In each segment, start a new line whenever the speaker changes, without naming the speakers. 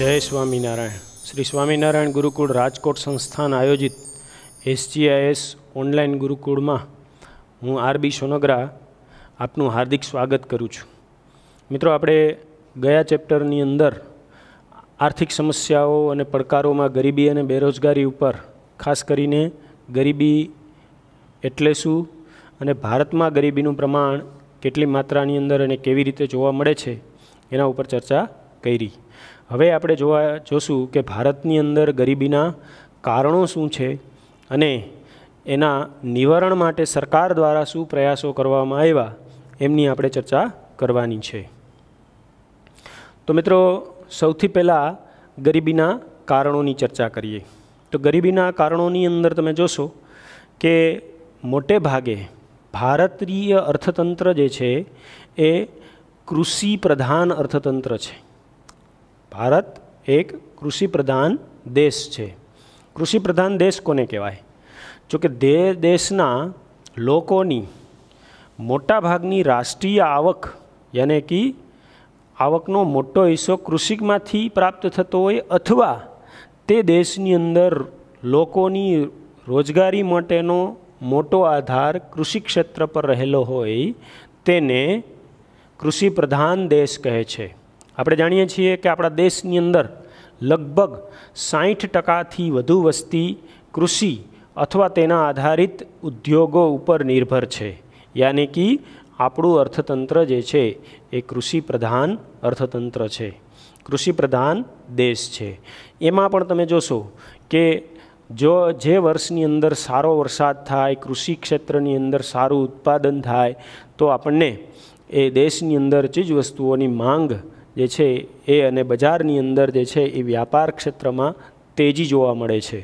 જય સ્વામિનારાયણ શ્રી સ્વામિનારાયણ ગુરુકુળ રાજકોટ સંસ્થાન આયોજિત એસજીઆઈએસ ઓનલાઈન ગુરુકુળમાં હું આરબી સોનગરા આપનું હાર્દિક સ્વાગત કરું છું મિત્રો આપણે ગયા ચેપ્ટરની અંદર આર્થિક સમસ્યાઓ અને પડકારોમાં ગરીબી અને બેરોજગારી ઉપર ખાસ કરીને ગરીબી એટલે શું અને ભારતમાં ગરીબીનું પ્રમાણ કેટલી માત્રાની અંદર અને કેવી રીતે જોવા મળે છે એના ઉપર ચર્ચા કરી હવે આપણે જોવા જોશું કે ભારતની અંદર ગરીબીના કારણો શું છે અને એના નિવારણ માટે સરકાર દ્વારા શું પ્રયાસો કરવામાં આવ્યા એમની આપણે ચર્ચા કરવાની છે તો મિત્રો સૌથી પહેલાં ગરીબીના કારણોની ચર્ચા કરીએ તો ગરીબીના કારણોની અંદર તમે જોશો કે મોટે ભાગે ભારતીય અર્થતંત્ર જે છે એ કૃષિ પ્રધાન અર્થતંત્ર છે ભારત એક કૃષિપ્રધાન દેશ છે કૃષિપ્રધાન દેશ કોને કહેવાય જો કે દે દેશના લોકોની મોટાભાગની રાષ્ટ્રીય આવક યાને કે આવકનો મોટો હિસ્સો કૃષિમાંથી પ્રાપ્ત થતો હોય અથવા તે દેશની અંદર લોકોની રોજગારી માટેનો મોટો આધાર કૃષિ ક્ષેત્ર પર રહેલો હોય તેને કૃષિ પ્રધાન દેશ કહે છે આપણે જાણીએ છીએ કે આપણા દેશની અંદર લગભગ સાહીઠ ટકાથી વધુ વસ્તી કૃષિ અથવા તેના આધારિત ઉદ્યોગો ઉપર નિર્ભર છે યાની કે આપણું અર્થતંત્ર જે છે એ કૃષિ પ્રધાન અર્થતંત્ર છે કૃષિ પ્રધાન દેશ છે એમાં પણ તમે જોશો કે જો જે વર્ષની અંદર સારો વરસાદ થાય કૃષિ ક્ષેત્રની અંદર સારું ઉત્પાદન થાય તો આપણને એ દેશની અંદર ચીજ વસ્તુઓની માંગ જે છે એ અને બજારની અંદર જે છે એ વ્યાપાર ક્ષેત્રમાં તેજી જોવા મળે છે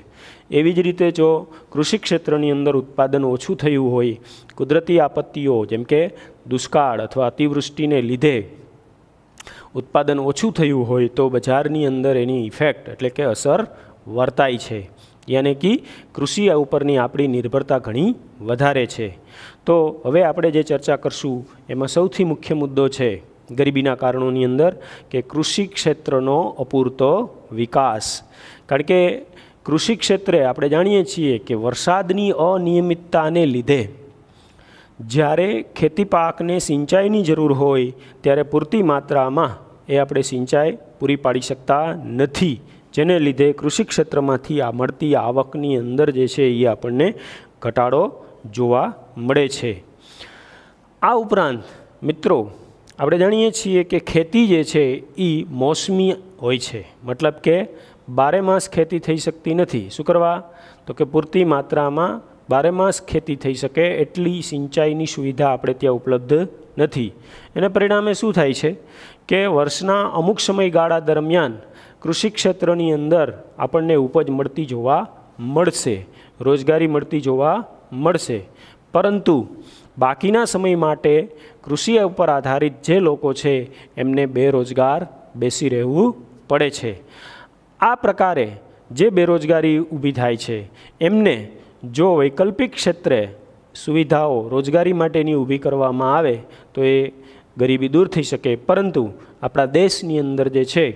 એવી જ રીતે જો કૃષિ ક્ષેત્રની અંદર ઉત્પાદન ઓછું થયું હોય કુદરતી આપત્તિઓ જેમ કે દુષ્કાળ અથવા અતિવૃષ્ટિને લીધે ઉત્પાદન ઓછું થયું હોય તો બજારની અંદર એની ઇફેક્ટ એટલે કે અસર વર્તાય છે યાને કે કૃષિ ઉપરની આપણી નિર્ભરતા ઘણી વધારે છે તો હવે આપણે જે ચર્ચા કરશું એમાં સૌથી મુખ્ય મુદ્દો છે ગરીબીના કારણોની અંદર કે કૃષિ ક્ષેત્રનો અપૂરતો વિકાસ કારણ કે કૃષિ ક્ષેત્રે આપણે જાણીએ છીએ કે વરસાદની અનિયમિતતાને લીધે જ્યારે ખેતી પાકને સિંચાઈની જરૂર હોય ત્યારે પૂરતી માત્રામાં એ આપણે સિંચાઈ પૂરી પાડી શકતા નથી જેને લીધે કૃષિ ક્ષેત્રમાંથી આ મળતી આવકની અંદર જે છે એ આપણને ઘટાડો જોવા મળે છે આ ઉપરાંત મિત્રો આપણે જાણીએ છીએ કે ખેતી જે છે એ મોસમી હોય છે મતલબ કે બારેમાસ ખેતી થઈ શકતી નથી શું કરવા તો કે પૂરતી માત્રામાં બારેમાસ ખેતી થઈ શકે એટલી સિંચાઈની સુવિધા આપણે ત્યાં ઉપલબ્ધ નથી એને પરિણામે શું થાય છે કે વર્ષના અમુક સમયગાળા દરમિયાન કૃષિ ક્ષેત્રની અંદર આપણને ઉપજ મળતી જોવા મળશે રોજગારી મળતી જોવા મળશે પરંતુ બાકીના સમય માટે કૃષિ ઉપર આધારિત જે લોકો છે એમને બેરોજગાર બેસી રહેવું પડે છે આ પ્રકારે જે બેરોજગારી ઊભી થાય છે એમને જો વૈકલ્પિક ક્ષેત્રે સુવિધાઓ રોજગારી માટેની ઊભી કરવામાં આવે તો એ ગરીબી દૂર થઈ શકે પરંતુ આપણા દેશની અંદર જે છે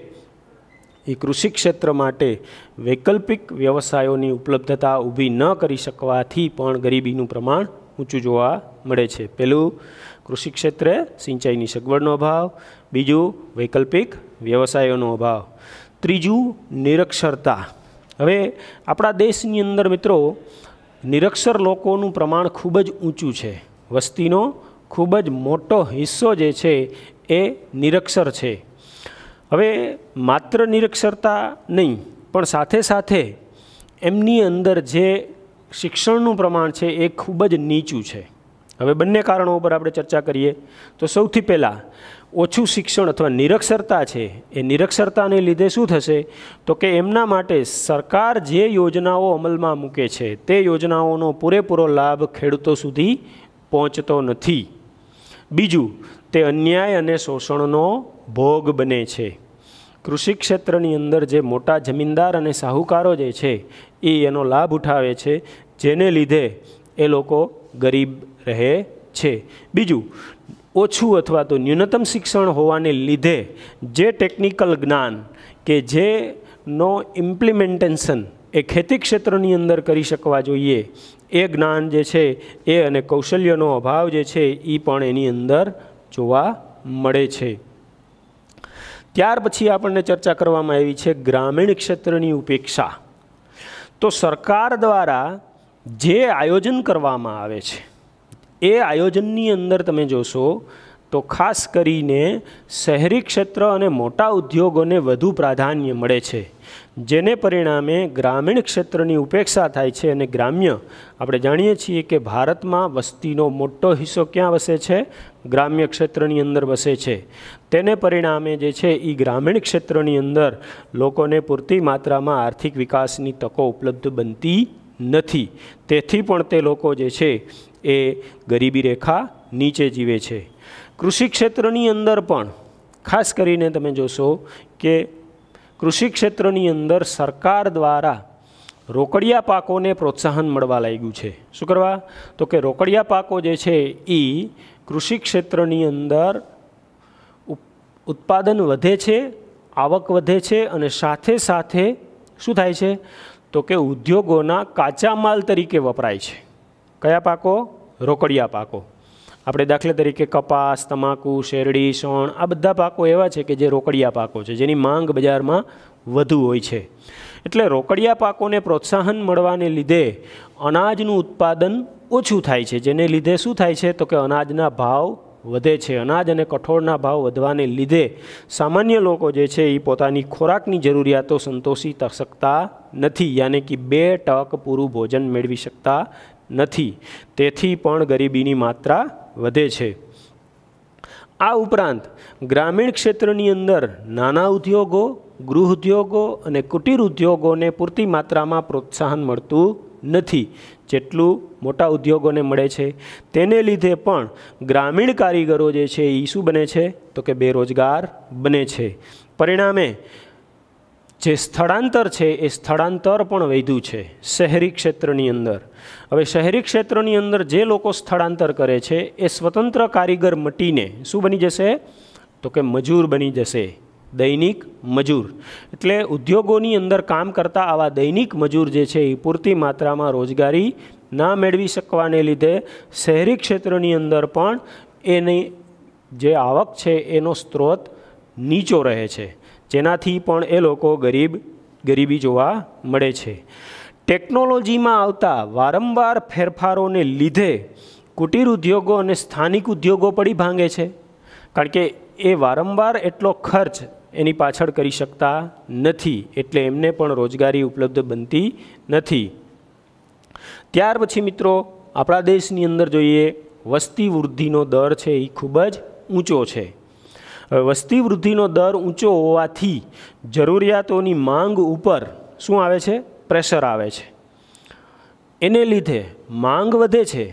એ કૃષિ ક્ષેત્ર માટે વૈકલ્પિક વ્યવસાયોની ઉપલબ્ધતા ઊભી ન કરી શકવાથી પણ ગરીબીનું પ્રમાણ ઊંચું જોવા મળે છે પહેલું કૃષિ ક્ષેત્રે સિંચાઈની સગવડનો અભાવ બીજું વૈકલ્પિક વ્યવસાયોનો અભાવ ત્રીજું નિરક્ષરતા હવે આપણા દેશની અંદર મિત્રો નિરક્ષર લોકોનું પ્રમાણ ખૂબ જ ઊંચું છે વસ્તીનો ખૂબ જ મોટો હિસ્સો જે છે એ નિરક્ષર છે હવે માત્ર નિરક્ષરતા નહીં પણ સાથે સાથે એમની અંદર જે શિક્ષણનું પ્રમાણ છે એ ખૂબ જ નીચું છે હવે બંને કારણો ઉપર આપણે ચર્ચા કરીએ તો સૌથી પહેલાં ઓછું શિક્ષણ અથવા નિરક્ષરતા છે એ નિરક્ષરતાને લીધે શું થશે તો કે એમના માટે સરકાર જે યોજનાઓ અમલમાં મૂકે છે તે યોજનાઓનો પૂરેપૂરો લાભ ખેડૂતો સુધી પહોંચતો નથી બીજું તે અન્યાય અને શોષણનો ભોગ બને છે કૃષિ ક્ષેત્રની અંદર જે મોટા જમીનદાર અને સાહુકારો જે છે એ એનો લાભ ઉઠાવે છે જેને લીધે એ લોકો ગરીબ રહે છે બીજું ઓછું અથવા તો ન્યૂનતમ શિક્ષણ હોવાને લીધે જે ટેકનિકલ જ્ઞાન કે જે નો ઇમ્પ્લિમેન્ટેશન એ ખેતી ક્ષેત્રની અંદર કરી શકવા જોઈએ એ જ્ઞાન જે છે એ અને કૌશલ્યનો અભાવ જે છે એ પણ એની અંદર જોવા મળે છે ત્યાર પછી આપણને ચર્ચા કરવામાં આવી છે ગ્રામીણ ક્ષેત્રની ઉપેક્ષા તો સરકાર દ્વારા જે આયોજન કરવામાં આવે છે એ આયોજનની અંદર તમે જોશો તો ખાસ કરીને શહેરી ક્ષેત્ર અને મોટા ઉદ્યોગોને વધુ પ્રાધાન્ય મળે છે જેને પરિણામે ગ્રામીણ ક્ષેત્રની ઉપેક્ષા થાય છે અને ગ્રામ્ય આપણે જાણીએ છીએ કે ભારતમાં વસ્તીનો મોટો હિસ્સો ક્યાં વસે છે ગ્રામ્ય ક્ષેત્રની અંદર વસે છે તેને પરિણામે જે છે એ ગ્રામીણ ક્ષેત્રની અંદર લોકોને પૂરતી માત્રામાં આર્થિક વિકાસની તકો ઉપલબ્ધ બનતી નથી તેથી પણ તે લોકો જે છે એ ગરીબી રેખા નીચે જીવે છે કૃષિ ક્ષેત્રની અંદર પણ ખાસ કરીને તમે જોશો કે કૃષિ ક્ષેત્રની અંદર સરકાર દ્વારા રોકડિયા પાકોને પ્રોત્સાહન મળવા લાગ્યું છે શું કરવા તો કે રોકડિયા પાકો જે છે એ કૃષિ ક્ષેત્રની અંદર ઉત્પાદન વધે છે આવક વધે છે અને સાથે સાથે શું થાય છે તો કે ઉદ્યોગોના કાચા માલ તરીકે વપરાય છે કયા પાકો રોકડિયા પાકો આપણે દાખલા તરીકે કપાસ તમાકુ શેરડી શણ આ બધા પાકો એવા છે કે જે રોકડિયા પાકો છે જેની માંગ બજારમાં વધુ હોય છે એટલે રોકડિયા પાકોને પ્રોત્સાહન મળવાને લીધે અનાજનું ઉત્પાદન ઓછું થાય છે જેને લીધે શું થાય છે તો કે અનાજના ભાવ વધે છે અનાજ અને કઠોળના ભાવ વધવાને લીધે સામાન્ય લોકો જે છે એ પોતાની ખોરાકની જરૂરિયાતો સંતોષી શકતા નથી યાને કે બે ટક પૂરું ભોજન મેળવી શકતા નથી તેથી પણ ગરીબીની માત્રા વધે છે આ ઉપરાંત ગ્રામીણ ક્ષેત્રની અંદર નાના ઉદ્યોગો ગૃહ ઉદ્યોગો અને કુટીર ઉદ્યોગોને પૂરતી માત્રામાં પ્રોત્સાહન મળતું નથી જેટલું મોટા ઉદ્યોગોને મળે છે તેને લીધે પણ ગ્રામીણ કારીગરો જે છે એ શું બને છે તો કે બેરોજગાર બને છે પરિણામે જે સ્થળાંતર છે એ સ્થળાંતર પણ વધ્યું છે શહેરી ક્ષેત્રની અંદર હવે શહેરી ક્ષેત્રની અંદર જે લોકો સ્થળાંતર કરે છે એ સ્વતંત્ર કારીગર મટીને શું બની જશે તો કે મજૂર બની જશે દૈનિક મજૂર એટલે ઉદ્યોગોની અંદર કામ કરતા આવા દૈનિક મજૂર જે છે એ પૂરતી માત્રામાં રોજગારી ના મેળવી શકવાને લીધે શહેરી ક્ષેત્રની અંદર પણ એની જે આવક છે એનો સ્ત્રોત નીચો રહે છે જેનાથી પણ એ લોકો ગરીબ ગરીબી જોવા મળે છે ટેકનોલોજીમાં આવતા વારંવાર ફેરફારોને લીધે કુટીર ઉદ્યોગો અને સ્થાનિક ઉદ્યોગો પડી ભાંગે છે કારણ કે એ વારંવાર એટલો ખર્ચ એની પાછળ કરી શકતા નથી એટલે એમને પણ રોજગારી ઉપલબ્ધ બનતી નથી ત્યાર પછી મિત્રો આપણા દેશની અંદર જોઈએ વસ્તી વૃદ્ધિનો દર છે એ ખૂબ જ ઊંચો છે વસ્તી વૃદ્ધિનો દર ઊંચો હોવાથી જરૂરિયાતોની માંગ ઉપર શું આવે છે પ્રેશર આવે છે એને લીધે માંગ વધે છે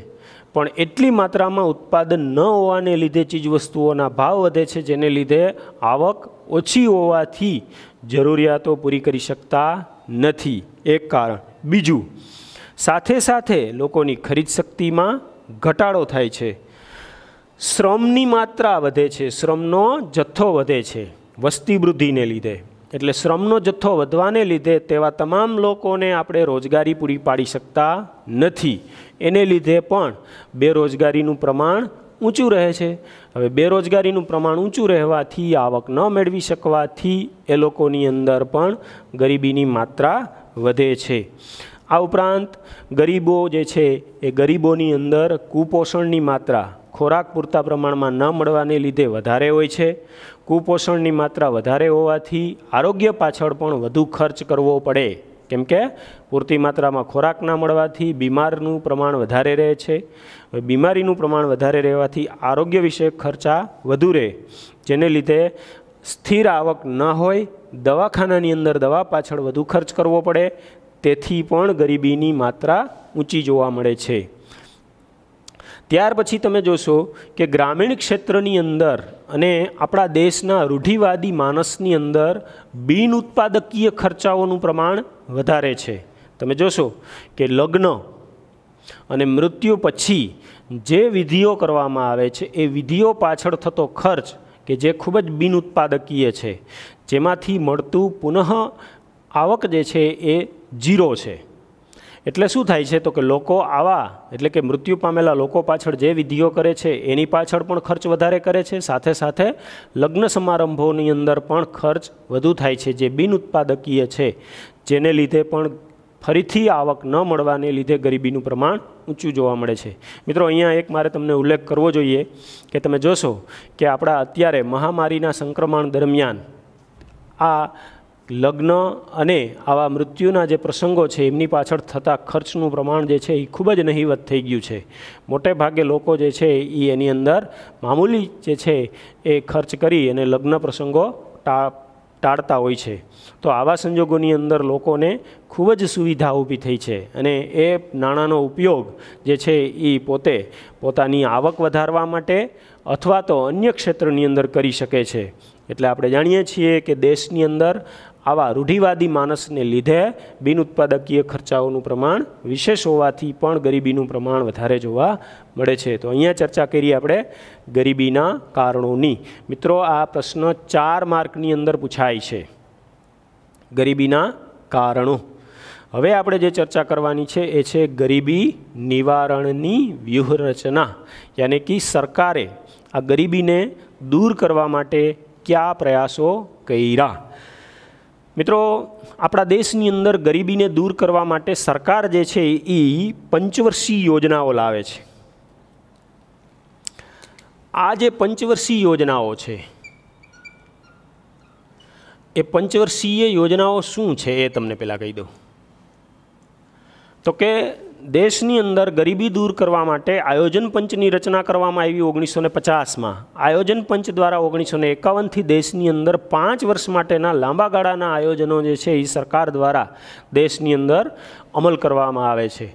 પણ એટલી માત્રામાં ઉત્પાદન ન હોવાને લીધે ચીજવસ્તુઓના ભાવ વધે છે જેને લીધે આવક ઓછી હોવાથી જરૂરિયાતો પૂરી કરી શકતા નથી એક કારણ બીજું સાથે સાથે લોકોની ખરીદ શક્તિમાં ઘટાડો થાય છે શ્રમની માત્રા વધે છે શ્રમનો જથ્થો વધે છે વસ્તી વૃદ્ધિને લીધે એટલે શ્રમનો જથ્થો વધવાને લીધે તેવા તમામ લોકોને આપણે રોજગારી પૂરી પાડી શકતા નથી એને લીધે પણ બેરોજગારીનું પ્રમાણ ઊંચું રહે છે હવે બેરોજગારીનું પ્રમાણ ઊંચું રહેવાથી આવક ન મેળવી શકવાથી એ લોકોની અંદર પણ ગરીબીની માત્રા વધે છે આ ઉપરાંત ગરીબો જે છે એ ગરીબોની અંદર કુપોષણની માત્રા ખોરાક પૂરતા પ્રમાણમાં ન મળવાને લીધે વધારે હોય છે કુપોષણની માત્રા વધારે હોવાથી આરોગ્ય પાછળ પણ વધુ ખર્ચ કરવો પડે કેમ કે પૂરતી માત્રામાં ખોરાક ના મળવાથી બીમારનું પ્રમાણ વધારે રહે છે બીમારીનું પ્રમાણ વધારે રહેવાથી આરોગ્ય વિષયક ખર્ચા વધુ રહે જેને લીધે સ્થિર આવક ન હોય દવાખાનાની અંદર દવા પાછળ વધુ ખર્ચ કરવો પડે તેથી પણ ગરીબીની માત્રા ઊંચી જોવા મળે છે ત્યાર પછી તમે જોશો કે ગ્રામીણ ક્ષેત્રની અંદર અને આપણા દેશના રૂઢિવાદી માણસની અંદર બિન ઉત્પાદકીય ખર્ચાઓનું પ્રમાણ વધારે છે તમે જોશો કે લગ્ન અને મૃત્યુ પછી જે વિધિઓ કરવામાં આવે છે એ વિધિઓ પાછળ થતો ખર્ચ કે જે ખૂબ જ બિન ઉત્પાદકીય છે જેમાંથી મળતું પુનઃ આવક જે છે એ ઝીરો છે એટલે શું થાય છે તો કે લોકો આવા એટલે કે મૃત્યુ પામેલા લોકો પાછળ જે વિધિઓ કરે છે એની પાછળ પણ ખર્ચ વધારે કરે છે સાથે સાથે લગ્ન સમારંભોની અંદર પણ ખર્ચ વધુ થાય છે જે બિન ઉત્પાદકીય છે જેને લીધે પણ ફરીથી આવક ન મળવાને લીધે ગરીબીનું પ્રમાણ ઊંચું જોવા મળે છે મિત્રો અહીંયા એક મારે તમને ઉલ્લેખ કરવો જોઈએ કે તમે જોશો કે આપણા અત્યારે મહામારીના સંક્રમણ દરમિયાન આ લગ્ન અને આવા મૃત્યુના જે પ્રસંગો છે એમની પાછળ થતા ખર્ચનું પ્રમાણ જે છે એ ખૂબ જ નહિવત થઈ ગયું છે મોટે ભાગે લોકો જે છે એ એની અંદર મામૂલી જે છે એ ખર્ચ કરી અને લગ્ન પ્રસંગો ટા ટાળતા હોય છે તો આવા સંજોગોની અંદર લોકોને ખૂબ જ સુવિધા ઊભી થઈ છે અને એ નાણાંનો ઉપયોગ જે છે એ પોતે પોતાની આવક વધારવા માટે અથવા તો અન્ય ક્ષેત્રની અંદર કરી શકે છે એટલે આપણે જાણીએ છીએ કે દેશની અંદર આવા રૂઢિવાદી માણસને લીધે બિનઉત્પાદકીય ખર્ચાઓનું પ્રમાણ વિશેષ હોવાથી પણ ગરીબીનું પ્રમાણ વધારે જોવા મળે છે તો અહીંયા ચર્ચા કરી આપણે ગરીબીના કારણોની મિત્રો આ પ્રશ્ન ચાર માર્કની અંદર પૂછાય છે ગરીબીના કારણો હવે આપણે જે ચર્ચા કરવાની છે એ છે ગરીબી નિવારણની વ્યૂહરચના યાની કે સરકારે આ ગરીબીને દૂર કરવા માટે કયા પ્રયાસો કર્યા મિત્રો આપણા દેશની અંદર ગરીબીને દૂર કરવા માટે સરકાર જે છે એ પંચવર્ષીય યોજનાઓ લાવે છે આ જે પંચવર્ષીય યોજનાઓ છે એ પંચવર્ષીય યોજનાઓ શું છે એ તમને પહેલાં કહી દઉં તો કે દેશની અંદર ગરીબી દૂર કરવા માટે આયોજન પંચની રચના કરવામાં આવી ઓગણીસો ને પચાસમાં આયોજન પંચ દ્વારા ઓગણીસો ને એકાવનથી દેશની અંદર પાંચ વર્ષ માટેના લાંબા ગાળાના આયોજનો જે છે એ સરકાર દ્વારા દેશની અંદર અમલ કરવામાં આવે છે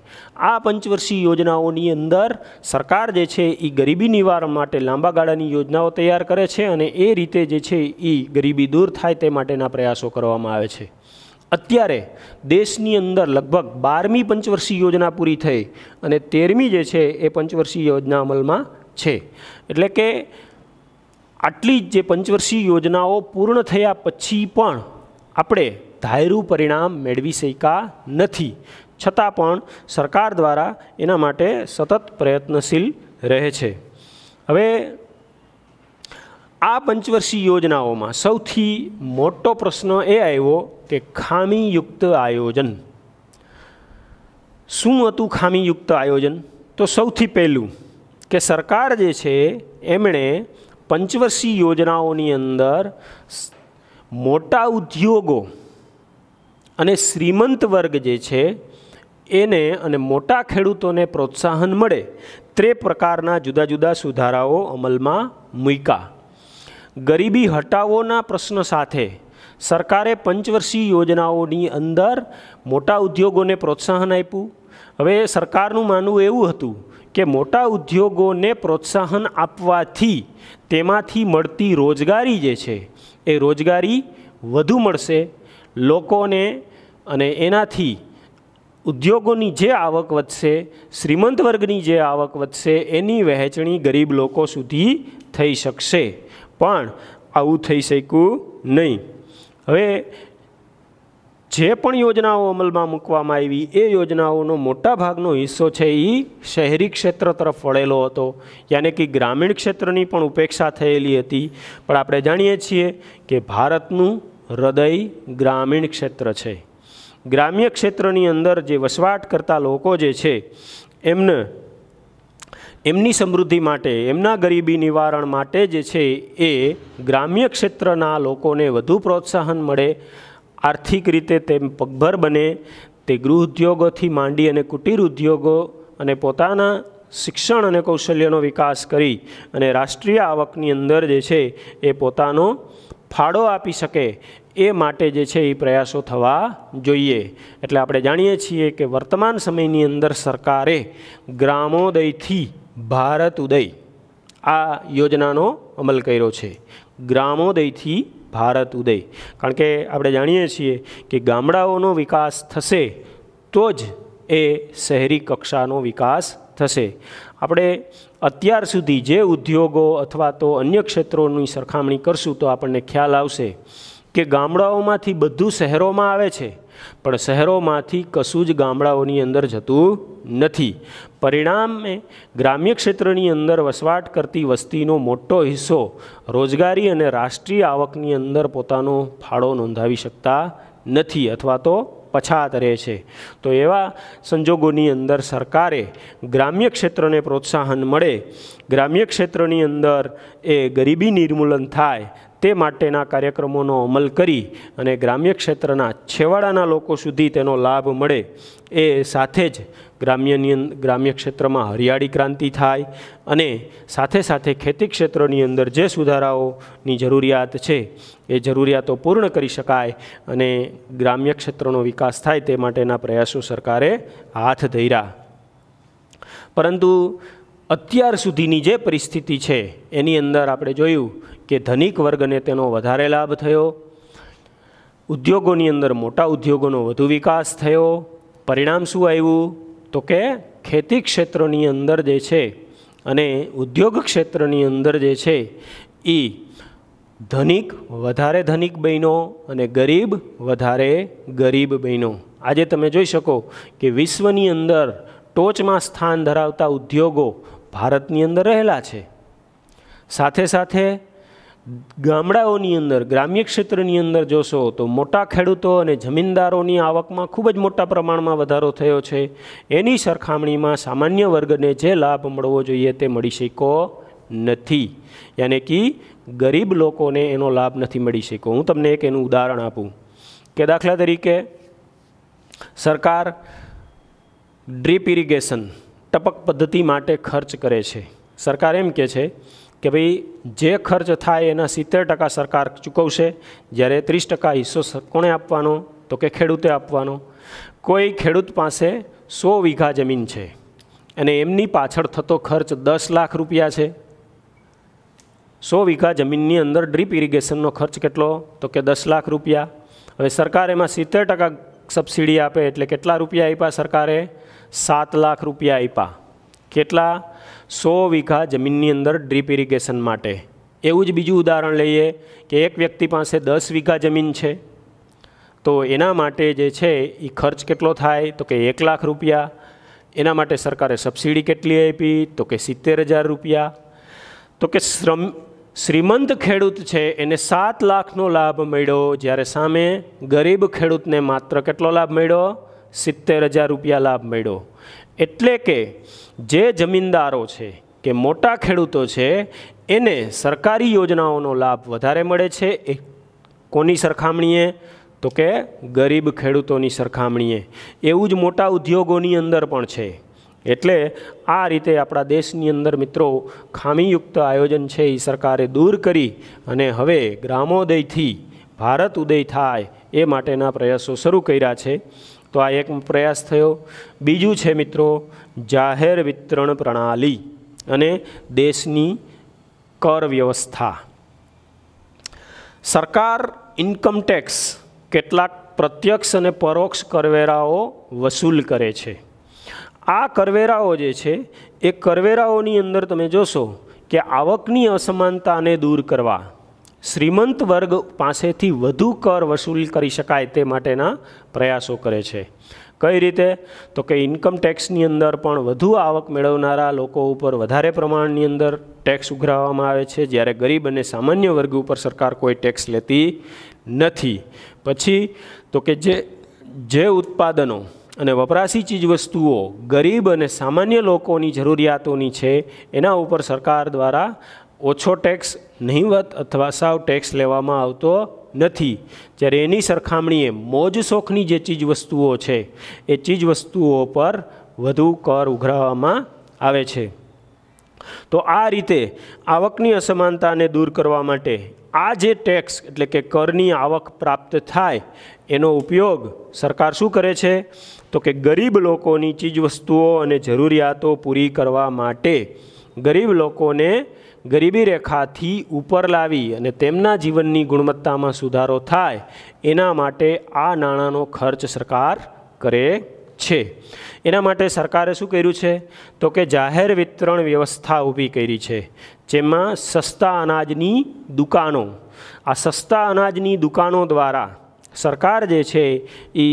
આ પંચવર્ષીય યોજનાઓની અંદર સરકાર જે છે એ ગરીબી નિવારણ માટે લાંબા ગાળાની યોજનાઓ તૈયાર કરે છે અને એ રીતે જે છે એ ગરીબી દૂર થાય તે માટેના પ્રયાસો કરવામાં આવે છે અત્યારે દેશની અંદર લગભગ બારમી પંચવર્ષીય યોજના પૂરી થઈ અને તેરમી જે છે એ પંચવર્ષીય યોજના અમલમાં છે એટલે કે આટલી જે પંચવર્ષીય યોજનાઓ પૂર્ણ થયા પછી પણ આપણે ધાયરું પરિણામ મેળવી શક્યા નથી છતાં પણ સરકાર દ્વારા એના માટે સતત પ્રયત્નશીલ રહે છે હવે આ પંચવર્ષીય યોજનાઓમાં સૌથી મોટો પ્રશ્ન એ આવ્યો કે ખામીયુક્ત આયોજન શું હતું ખામીયુક્ત આયોજન તો સૌથી પહેલું કે સરકાર જે છે એમણે પંચવર્ષીય યોજનાઓની અંદર મોટા ઉદ્યોગો અને શ્રીમંત વર્ગ જે છે એને અને મોટા ખેડૂતોને પ્રોત્સાહન મળે તે પ્રકારના જુદા જુદા સુધારાઓ અમલમાં મૂક્યા ગરીબી હટાવોના પ્રશ્ન સાથે સરકારે પંચવર્ષીય યોજનાઓની અંદર મોટા ઉદ્યોગોને પ્રોત્સાહન આપ્યું હવે સરકારનું માનવું એવું હતું કે મોટા ઉદ્યોગોને પ્રોત્સાહન આપવાથી તેમાંથી મળતી રોજગારી જે છે એ રોજગારી વધુ મળશે લોકોને અને એનાથી ઉદ્યોગોની જે આવક વધશે શ્રીમંત વર્ગની જે આવક વધશે એની વહેંચણી ગરીબ લોકો સુધી થઈ શકશે પણ આવું થઈ શક્યું નહીં હવે જે પણ યોજનાઓ અમલમાં મૂકવામાં આવી એ યોજનાઓનો મોટા ભાગનો હિસ્સો છે એ શહેરી ક્ષેત્ર તરફ વળેલો હતો યાને કે ગ્રામીણ ક્ષેત્રની પણ ઉપેક્ષા થયેલી હતી પણ આપણે જાણીએ છીએ કે ભારતનું હૃદય ગ્રામીણ ક્ષેત્ર છે ગ્રામ્ય ક્ષેત્રની અંદર જે વસવાટ કરતા લોકો જે છે એમને એમની સમૃદ્ધિ માટે એમના ગરીબી નિવારણ માટે જે છે એ ગ્રામ્ય ક્ષેત્રના લોકોને વધુ પ્રોત્સાહન મળે આર્થિક રીતે તેમ પગભર બને તે ગૃહ ઉદ્યોગોથી માંડી અને કુટીર ઉદ્યોગો અને પોતાના શિક્ષણ અને કૌશલ્યનો વિકાસ કરી અને રાષ્ટ્રીય આવકની અંદર જે છે એ પોતાનો ફાળો આપી શકે એ માટે જે છે એ પ્રયાસો થવા જોઈએ એટલે આપણે જાણીએ છીએ કે વર્તમાન સમયની અંદર સરકારે ગ્રામોદયથી ભારત ઉદય આ યોજનાનો અમલ કર્યો છે ગ્રામોદયથી ભારત ઉદય કારણ કે આપણે જાણીએ છીએ કે ગામડાઓનો વિકાસ થશે તો જ એ શહેરી કક્ષાનો વિકાસ થશે આપણે અત્યાર સુધી જે ઉદ્યોગો અથવા તો અન્ય ક્ષેત્રોની સરખામણી કરશું તો આપણને ખ્યાલ આવશે કે ગામડાઓમાંથી બધું શહેરોમાં આવે છે પણ શહેરોમાંથી કશું જ ગામડાઓની અંદર જતું નથી પરિણામે ગ્રામ્ય ક્ષેત્રની અંદર વસવાટ કરતી વસ્તીનો મોટો હિસ્સો રોજગારી અને રાષ્ટ્રીય આવકની અંદર પોતાનો ફાળો નોંધાવી શકતા નથી અથવા તો પછાત રહે છે તો એવા સંજોગોની અંદર સરકારે ગ્રામ્ય ક્ષેત્રને પ્રોત્સાહન મળે ગ્રામ્ય ક્ષેત્રની અંદર એ ગરીબી નિર્મૂલન થાય તે માટેના કાર્યક્રમોનો અમલ કરી અને ગ્રામ્ય ક્ષેત્રના છેવાડાના લોકો સુધી તેનો લાભ મળે એ સાથે જ ગ્રામ્યની ગ્રામ્ય ક્ષેત્રમાં હરિયાળી ક્રાંતિ થાય અને સાથે સાથે ખેતી ક્ષેત્રની અંદર જે સુધારાઓની જરૂરિયાત છે એ જરૂરિયાતો પૂર્ણ કરી શકાય અને ગ્રામ્ય ક્ષેત્રનો વિકાસ થાય તે માટેના પ્રયાસો સરકારે હાથ ધર્યા પરંતુ અત્યાર સુધીની જે પરિસ્થિતિ છે એની અંદર આપણે જોયું કે ધનિક વર્ગને તેનો વધારે લાભ થયો ઉદ્યોગોની અંદર મોટા ઉદ્યોગોનો વધુ વિકાસ થયો પરિણામ શું આવ્યું તો કે ખેતી ક્ષેત્રની અંદર જે છે અને ઉદ્યોગ ક્ષેત્રની અંદર જે છે એ ધનિક વધારે ધનિક બહેનો અને ગરીબ વધારે ગરીબ બહેનો આજે તમે જોઈ શકો કે વિશ્વની અંદર ટોચમાં સ્થાન ધરાવતા ઉદ્યોગો ભારતની અંદર રહેલા છે સાથે સાથે ગામડાઓની અંદર ગ્રામ્ય ક્ષેત્રની અંદર જોશો તો મોટા ખેડૂતો અને જમીનદારોની આવકમાં ખૂબ જ મોટા પ્રમાણમાં વધારો થયો છે એની સરખામણીમાં સામાન્ય વર્ગને જે લાભ મળવો જોઈએ તે મળી શક્યો નથી યાને કે ગરીબ લોકોને એનો લાભ નથી મળી શક્યો હું તમને એક એનું ઉદાહરણ આપું કે દાખલા તરીકે સરકાર ડ્રીપ ઇરિગેશન ટપક પદ્ધતિ માટે ખર્ચ કરે છે સરકાર એમ કહે છે કે ભાઈ જે ખર્ચ થાય એના સિત્તેર ટકા સરકાર ચૂકવશે જ્યારે ત્રીસ ટકા હિસ્સો કોણે આપવાનો તો કે ખેડૂતે આપવાનો કોઈ ખેડૂત પાસે સો વીઘા જમીન છે અને એમની પાછળ થતો ખર્ચ દસ લાખ રૂપિયા છે સો વીઘા જમીનની અંદર ડ્રીપ ઇરિગેશનનો ખર્ચ કેટલો તો કે દસ લાખ રૂપિયા હવે સરકાર એમાં સિત્તેર ટકા સબસિડી આપે એટલે કેટલા રૂપિયા આપ્યા સરકારે સાત લાખ રૂપિયા આપ્યા કેટલા સો વીઘા જમીનની અંદર ડ્રીપ ઇરિગેશન માટે એવું જ બીજું ઉદાહરણ લઈએ કે એક વ્યક્તિ પાસે દસ વીઘા જમીન છે તો એના માટે જે છે એ ખર્ચ કેટલો થાય તો કે એક લાખ રૂપિયા એના માટે સરકારે સબસિડી કેટલી આપી તો કે સિત્તેર હજાર રૂપિયા તો કે શ્રમ શ્રીમંત ખેડૂત છે એને સાત લાખનો લાભ મળ્યો જ્યારે સામે ગરીબ ખેડૂતને માત્ર કેટલો લાભ મળ્યો સિત્તેર હજાર રૂપિયા લાભ મળ્યો એટલે કે જે જમીનદારો છે કે મોટા ખેડૂતો છે એને સરકારી યોજનાઓનો લાભ વધારે મળે છે એ કોની સરખામણીએ તો કે ગરીબ ખેડૂતોની સરખામણીએ એવું જ મોટા ઉદ્યોગોની અંદર પણ છે એટલે આ રીતે આપણા દેશની અંદર મિત્રો ખામીયુક્ત આયોજન છે એ સરકારે દૂર કરી અને હવે ગ્રામોદયથી ભારત ઉદય થાય એ માટેના પ્રયાસો શરૂ કર્યા છે તો આ એક પ્રયાસ થયો બીજું છે મિત્રો જાહેર વિતરણ પ્રણાલી અને દેશની કર વ્યવસ્થા સરકાર ઇન્કમ ટેક્સ કેટલાક પ્રત્યક્ષ અને પરોક્ષ કરવેરાઓ વસૂલ કરે છે આ કરવેરાઓ જે છે એ કરવેરાઓની અંદર તમે જોશો કે આવકની અસમાનતાને દૂર કરવા શ્રીમંત વર્ગ પાસેથી વધુ કર વસૂલ કરી શકાય તે માટેના પ્રયાસો કરે છે કઈ રીતે તો કે ઇન્કમ ટેક્સની અંદર પણ વધુ આવક મેળવનારા લોકો ઉપર વધારે પ્રમાણની અંદર ટેક્સ ઉઘરાવવામાં આવે છે જ્યારે ગરીબ અને સામાન્ય વર્ગ ઉપર સરકાર કોઈ ટેક્સ લેતી નથી પછી તો કે જે જે ઉત્પાદનો અને વપરાશી ચીજવસ્તુઓ ગરીબ અને સામાન્ય લોકોની જરૂરિયાતોની છે એના ઉપર સરકાર દ્વારા ઓછો ટેક્સ નહીવત અથવા સાવ ટેક્સ લેવામાં આવતો નથી જ્યારે એની સરખામણીએ મોજ શોખની જે ચીજ વસ્તુઓ છે એ ચીજ વસ્તુઓ પર વધુ કર ઉઘરાવવામાં આવે છે તો આ રીતે આવકની અસમાનતાને દૂર કરવા માટે આ જે ટેક્સ એટલે કે કરની આવક પ્રાપ્ત થાય એનો ઉપયોગ સરકાર શું કરે છે તો કે ગરીબ લોકોની ચીજવસ્તુઓ અને જરૂરિયાતો પૂરી કરવા માટે ગરીબ લોકોને ગરીબી રેખાથી ઉપર લાવી અને તેમના જીવનની ગુણવત્તામાં સુધારો થાય એના માટે આ નાણાંનો ખર્ચ સરકાર કરે છે એના માટે સરકારે શું કર્યું છે તો કે જાહેર વિતરણ વ્યવસ્થા ઊભી કરી છે જેમાં સસ્તા અનાજની દુકાનો આ સસ્તા અનાજની દુકાનો દ્વારા સરકાર જે છે એ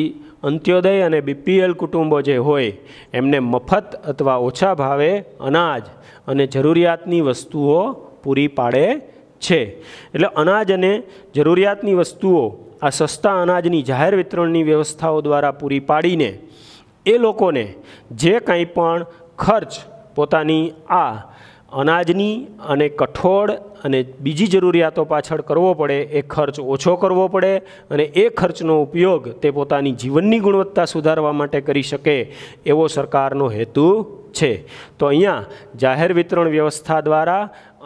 અંત્યોદય અને બીપીએલ કુટુંબો જે હોય એમને મફત અથવા ઓછા ભાવે અનાજ અને જરૂરિયાતની વસ્તુઓ પૂરી પાડે છે એટલે અનાજ અને જરૂરિયાતની વસ્તુઓ આ સસ્તા અનાજની જાહેર વિતરણની વ્યવસ્થાઓ દ્વારા પૂરી પાડીને એ લોકોને જે કંઈ પણ ખર્ચ પોતાની આ અનાજની અને કઠોળ અને બીજી જરૂરિયાતો પાછળ કરવો પડે એ ખર્ચ ઓછો કરવો પડે અને એ ખર્ચનો ઉપયોગ તે પોતાની જીવનની ગુણવત્તા સુધારવા માટે કરી શકે એવો સરકારનો હેતુ છે તો અહીંયા જાહેર વિતરણ વ્યવસ્થા દ્વારા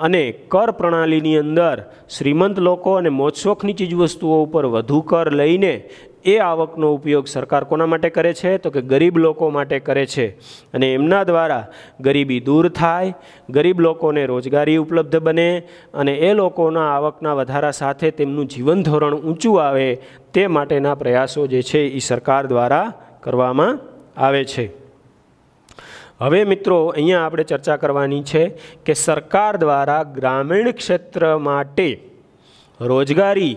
અને કર પ્રણાલીની અંદર શ્રીમંત લોકો અને મોજશોખની ચીજવસ્તુઓ ઉપર વધુ કર લઈને એ આવકનો ઉપયોગ સરકાર કોના માટે કરે છે તો કે ગરીબ લોકો માટે કરે છે અને એમના દ્વારા ગરીબી દૂર થાય ગરીબ લોકોને રોજગારી ઉપલબ્ધ બને અને એ લોકોના આવકના વધારા સાથે તેમનું જીવન ધોરણ ઊંચું આવે તે માટેના પ્રયાસો જે છે એ સરકાર દ્વારા કરવામાં આવે છે હવે મિત્રો અહીંયા આપણે ચર્ચા કરવાની છે કે સરકાર દ્વારા ગ્રામીણ ક્ષેત્ર માટે રોજગારી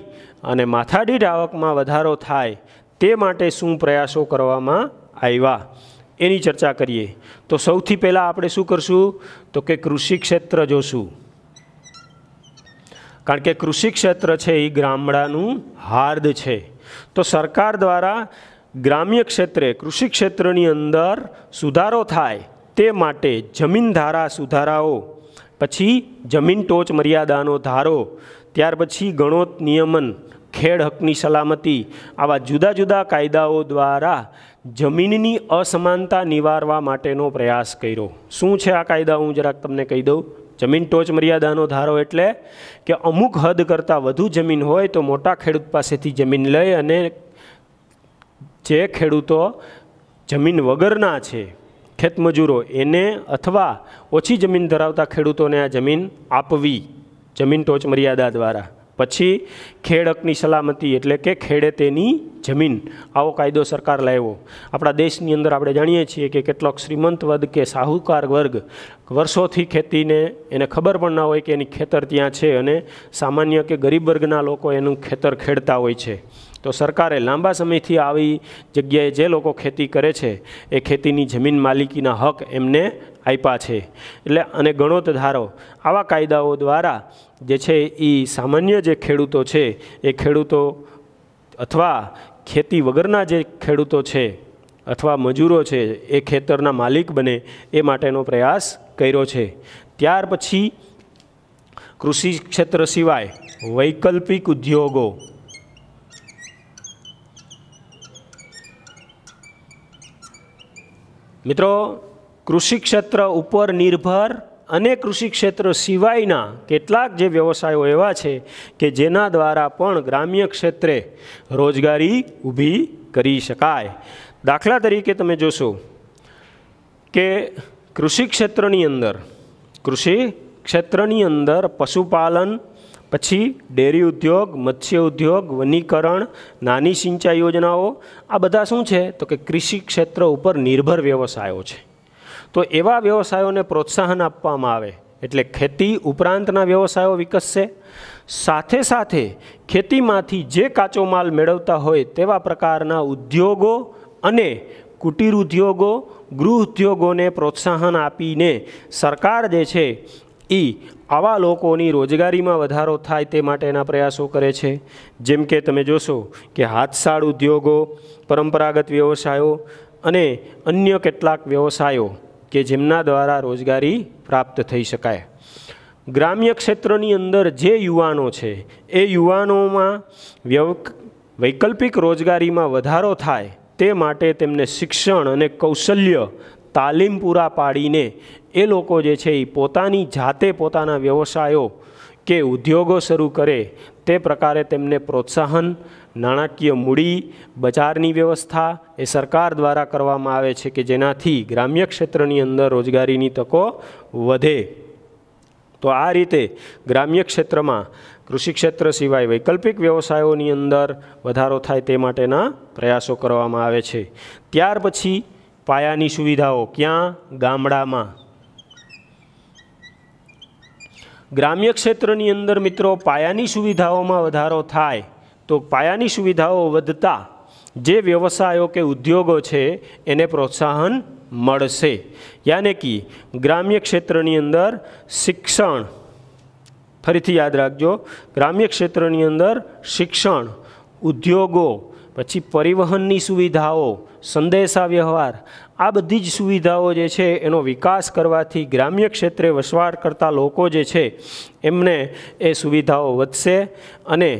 અને માથાદીઠ આવકમાં વધારો થાય તે માટે શું પ્રયાસો કરવામાં આવ્યા એની ચર્ચા કરીએ તો સૌથી પહેલાં આપણે શું કરશું તો કે કૃષિ ક્ષેત્ર જોશું કારણ કે કૃષિ ક્ષેત્ર છે એ ગામડાનું હાર્દ છે તો સરકાર દ્વારા ગ્રામ્ય ક્ષેત્રે કૃષિ ક્ષેત્રની અંદર સુધારો થાય તે માટે જમીન ધારા સુધારાઓ પછી જમીન ટોચ મર્યાદાનો ધારો ત્યાર પછી ગણોત નિયમન ખેડ હકની સલામતી આવા જુદા જુદા કાયદાઓ દ્વારા જમીનની અસમાનતા નિવારવા માટેનો પ્રયાસ કર્યો શું છે આ કાયદા હું જરાક તમને કહી દઉં જમીન ટોચ મર્યાદાનો ધારો એટલે કે અમુક હદ કરતાં વધુ જમીન હોય તો મોટા ખેડૂત પાસેથી જમીન લઈ અને જે ખેડૂતો જમીન વગરના છે ખેતમજૂરો એને અથવા ઓછી જમીન ધરાવતા ખેડૂતોને આ જમીન આપવી જમીન ટોચ મર્યાદા દ્વારા પછી ખેડકની સલામતી એટલે કે ખેડે તેની જમીન આવો કાયદો સરકાર લાવ્યો આપણા દેશની અંદર આપણે જાણીએ છીએ કે કેટલોક શ્રીમંત વર્ગ કે સાહુકાર વર્ગ વર્ષોથી ખેતીને એને ખબર પણ ના હોય કે એની ખેતર ત્યાં છે અને સામાન્ય કે ગરીબ વર્ગના લોકો એનું ખેતર ખેડતા હોય છે તો સરકારે લાંબા સમયથી આવી જગ્યાએ જે લોકો ખેતી કરે છે એ ખેતીની જમીન માલિકીના હક એમને આપ્યા છે એટલે અને ગણોત ધારો આવા કાયદાઓ દ્વારા જે છે એ સામાન્ય જે ખેડૂતો છે એ ખેડૂતો અથવા ખેતી વગરના જે ખેડૂતો છે અથવા મજૂરો છે એ ખેતરના માલિક બને એ માટેનો પ્રયાસ કર્યો છે ત્યાર પછી કૃષિ ક્ષેત્ર સિવાય વૈકલ્પિક ઉદ્યોગો મિત્રો કૃષિ ક્ષેત્ર ઉપર નિર્ભર અને કૃષિ ક્ષેત્ર સિવાયના કેટલાક જે વ્યવસાયો એવા છે કે જેના દ્વારા પણ ગ્રામ્ય ક્ષેત્રે રોજગારી ઊભી કરી શકાય દાખલા તરીકે તમે જોશો કે કૃષિ ક્ષેત્રની અંદર કૃષિ ક્ષેત્રની અંદર પશુપાલન પછી ડેરી ઉદ્યોગ મત્સ્ય ઉદ્યોગ વનીકરણ નાની સિંચાઈ યોજનાઓ આ બધા શું છે તો કે કૃષિ ક્ષેત્ર ઉપર નિર્ભર વ્યવસાયો છે તો એવા વ્યવસાયોને પ્રોત્સાહન આપવામાં આવે એટલે ખેતી ઉપરાંતના વ્યવસાયો વિકસશે સાથે સાથે ખેતીમાંથી જે કાચો માલ મેળવતા હોય તેવા પ્રકારના ઉદ્યોગો અને કુટીર ઉદ્યોગો ગૃહ ઉદ્યોગોને પ્રોત્સાહન આપીને સરકાર જે છે એ આવા લોકોની રોજગારીમાં વધારો થાય તે માટેના પ્રયાસો કરે છે જેમ કે તમે જોશો કે હાથસાળ ઉદ્યોગો પરંપરાગત વ્યવસાયો અને અન્ય કેટલાક વ્યવસાયો કે જેમના દ્વારા રોજગારી પ્રાપ્ત થઈ શકાય ગ્રામ્ય ક્ષેત્રની અંદર જે યુવાનો છે એ યુવાનોમાં વ્યવ વૈકલ્પિક રોજગારીમાં વધારો થાય તે માટે તેમને શિક્ષણ અને કૌશલ્ય તાલીમ પૂરા પાડીને એ લોકો જે છે એ પોતાની જાતે પોતાના વ્યવસાયો કે ઉદ્યોગો શરૂ કરે તે પ્રકારે તેમને પ્રોત્સાહન નાણાકીય મૂડી બજારની વ્યવસ્થા એ સરકાર દ્વારા કરવામાં આવે છે કે જેનાથી ગ્રામ્ય ક્ષેત્રની અંદર રોજગારીની તકો વધે તો આ રીતે ગ્રામ્ય ક્ષેત્રમાં કૃષિ ક્ષેત્ર સિવાય વૈકલ્પિક વ્યવસાયોની અંદર વધારો થાય તે માટેના પ્રયાસો કરવામાં આવે છે ત્યાર પછી પાયાની સુવિધાઓ ક્યાં ગામડામાં ગ્રામ્ય ક્ષેત્રની અંદર મિત્રો પાયાની સુવિધાઓમાં વધારો થાય તો પાયાની સુવિધાઓ વધતા જે વ્યવસાયો કે ઉદ્યોગો છે એને પ્રોત્સાહન મળશે યાને કે ગ્રામ્ય ક્ષેત્રની અંદર શિક્ષણ ફરીથી યાદ રાખજો ગ્રામ્ય ક્ષેત્રની અંદર શિક્ષણ ઉદ્યોગો પછી પરિવહનની સુવિધાઓ સંદેશાવ્યવહાર આ બધી જ સુવિધાઓ જે છે એનો વિકાસ કરવાથી ગ્રામ્ય ક્ષેત્રે વસવાટ કરતા લોકો જે છે એમને એ સુવિધાઓ વધશે અને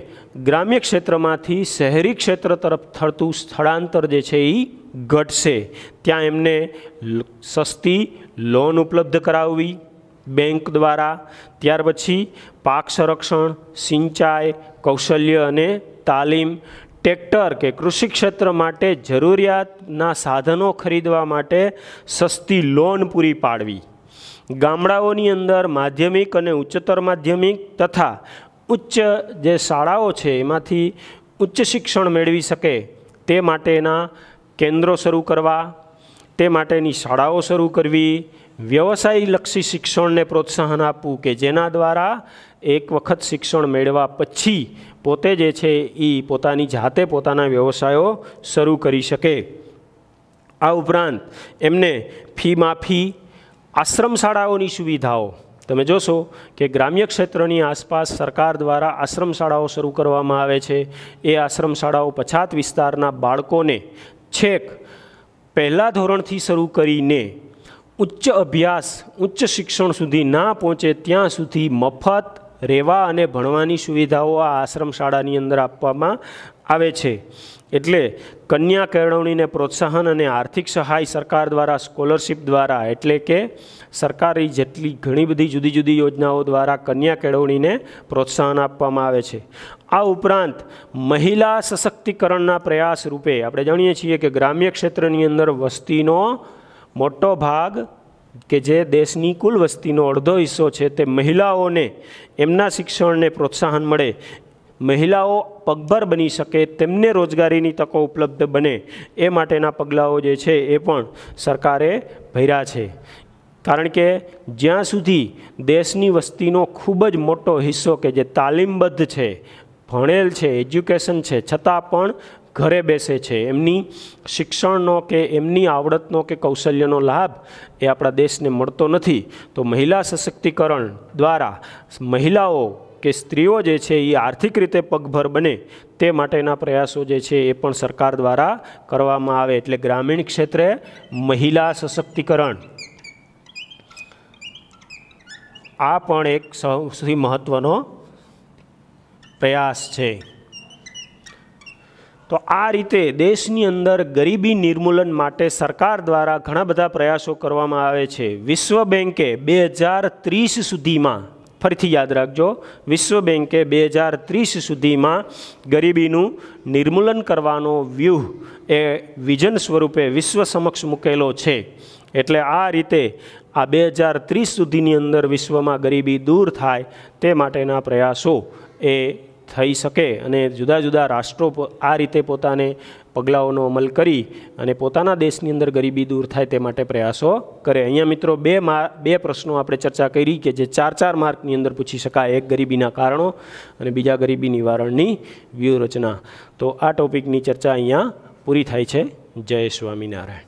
ગ્રામ્ય ક્ષેત્રમાંથી શહેરી ક્ષેત્ર તરફ થતું સ્થળાંતર જે છે એ ઘટશે ત્યાં એમને સસ્તી લોન ઉપલબ્ધ કરાવવી બેંક દ્વારા ત્યાર પછી પાક સંરક્ષણ સિંચાઈ કૌશલ્ય અને તાલીમ ટેક્ટર કે કૃષિ ક્ષેત્ર માટે જરૂરિયાતના સાધનો ખરીદવા માટે સસ્તી લોન પૂરી પાડવી ગામડાઓની અંદર માધ્યમિક અને ઉચ્ચતર માધ્યમિક તથા ઉચ્ચ જે શાળાઓ છે એમાંથી ઉચ્ચ શિક્ષણ મેળવી શકે તે માટેના કેન્દ્રો શરૂ કરવા તે માટેની શાળાઓ શરૂ કરવી વ્યવસાયલક્ષી શિક્ષણને પ્રોત્સાહન આપવું કે જેના દ્વારા એક વખત શિક્ષણ મેળવા પછી પોતે જે છે એ પોતાની જાતે પોતાના વ્યવસાયો શરૂ કરી શકે આ ઉપરાંત એમને ફી માફી આશ્રમ શાળાઓની સુવિધાઓ તમે જોશો કે ગ્રામ્ય ક્ષેત્રની આસપાસ સરકાર દ્વારા આશ્રમ શાળાઓ શરૂ કરવામાં આવે છે એ આશ્રમ શાળાઓ પછાત વિસ્તારના બાળકોને છેક પહેલાં ધોરણથી શરૂ કરીને ઉચ્ચ અભ્યાસ ઉચ્ચ શિક્ષણ સુધી ના પહોંચે ત્યાં સુધી મફત રહેવા અને ભણવાની સુવિધાઓ આ આશ્રમ શાળાની અંદર આપવામાં આવે છે એટલે કન્યા કેળવણીને પ્રોત્સાહન અને આર્થિક સહાય સરકાર દ્વારા સ્કોલરશિપ દ્વારા એટલે કે સરકારી જેટલી ઘણી બધી જુદી જુદી યોજનાઓ દ્વારા કન્યા કેળવણીને પ્રોત્સાહન આપવામાં આવે છે આ ઉપરાંત મહિલા સશક્તિકરણના પ્રયાસ રૂપે આપણે જાણીએ છીએ કે ગ્રામ્ય ક્ષેત્રની અંદર વસ્તીનો મોટો ભાગ કે જે દેશની કુલ વસ્તીનો અડધો હિસ્સો છે તે મહિલાઓને એમના શિક્ષણને પ્રોત્સાહન મળે મહિલાઓ પગભર બની શકે તેમને રોજગારીની તકો ઉપલબ્ધ બને એ માટેના પગલાઓ જે છે એ પણ સરકારે ભર્યા છે કારણ કે જ્યાં સુધી દેશની વસ્તીનો ખૂબ જ મોટો હિસ્સો કે જે તાલીમબદ્ધ છે ભણેલ છે એજ્યુકેશન છે છતાં પણ ઘરે બેસે છે એમની શિક્ષણનો કે એમની આવડતનો કે કૌશલ્યનો લાભ એ આપણા દેશને મળતો નથી તો મહિલા સશક્તિકરણ દ્વારા મહિલાઓ કે સ્ત્રીઓ જે છે એ આર્થિક રીતે પગભર બને તે માટેના પ્રયાસો જે છે એ પણ સરકાર દ્વારા કરવામાં આવે એટલે ગ્રામીણ ક્ષેત્રે મહિલા સશક્તિકરણ આ પણ એક સૌથી મહત્ત્વનો પ્રયાસ છે તો આ રીતે દેશની અંદર ગરીબી નિર્મૂલન માટે સરકાર દ્વારા ઘણા બધા પ્રયાસો કરવામાં આવે છે વિશ્વ બેંકે બે હજાર ત્રીસ સુધીમાં ફરીથી યાદ રાખજો વિશ્વ બેન્કે બે હજાર ત્રીસ સુધીમાં ગરીબીનું નિર્મૂલન કરવાનો વ્યૂહ એ વિઝન સ્વરૂપે વિશ્વ સમક્ષ મૂકેલો છે એટલે આ રીતે આ બે હજાર ત્રીસ સુધીની અંદર વિશ્વમાં ગરીબી દૂર થાય તે માટેના પ્રયાસો એ થઈ શકે અને જુદા જુદા રાષ્ટ્રો આ રીતે પોતાને પગલાઓનો અમલ કરી અને પોતાના દેશની અંદર ગરીબી દૂર થાય તે માટે પ્રયાસો કરે અહીંયા મિત્રો બે મા બે પ્રશ્નો આપણે ચર્ચા કરી કે જે ચાર ચાર માર્કની અંદર પૂછી શકાય એક ગરીબીના કારણો અને બીજા ગરીબી નિવારણની વ્યૂહરચના તો આ ટોપિકની ચર્ચા અહીંયા પૂરી થાય છે જય સ્વામિનારાયણ